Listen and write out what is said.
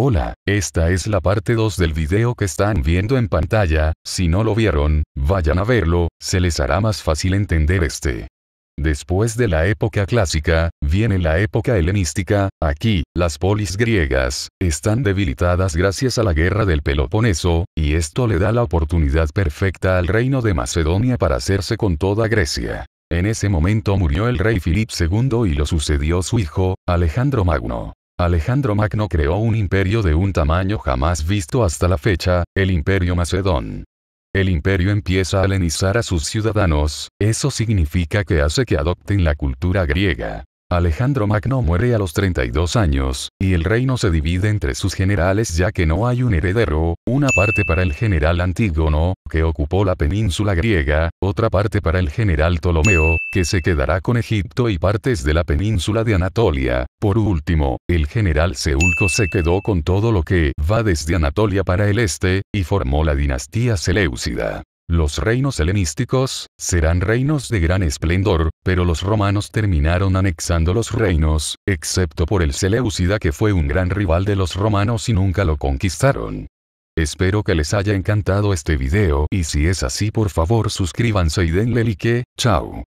Hola, esta es la parte 2 del video que están viendo en pantalla, si no lo vieron, vayan a verlo, se les hará más fácil entender este. Después de la época clásica, viene la época helenística, aquí, las polis griegas, están debilitadas gracias a la guerra del Peloponeso, y esto le da la oportunidad perfecta al reino de Macedonia para hacerse con toda Grecia. En ese momento murió el rey Filip II y lo sucedió su hijo, Alejandro Magno. Alejandro Magno creó un imperio de un tamaño jamás visto hasta la fecha, el Imperio Macedón el imperio empieza a alenizar a sus ciudadanos, eso significa que hace que adopten la cultura griega. Alejandro Magno muere a los 32 años, y el reino se divide entre sus generales ya que no hay un heredero, una parte para el general Antígono, que ocupó la península griega, otra parte para el general Ptolomeo, que se quedará con Egipto y partes de la península de Anatolia. Por último, el general Seulco se quedó con todo lo que va desde Anatolia para el este, y formó la dinastía Seleucida. Los reinos helenísticos serán reinos de gran esplendor, pero los romanos terminaron anexando los reinos, excepto por el Seleucida que fue un gran rival de los romanos y nunca lo conquistaron. Espero que les haya encantado este video y si es así por favor suscríbanse y denle like, chao.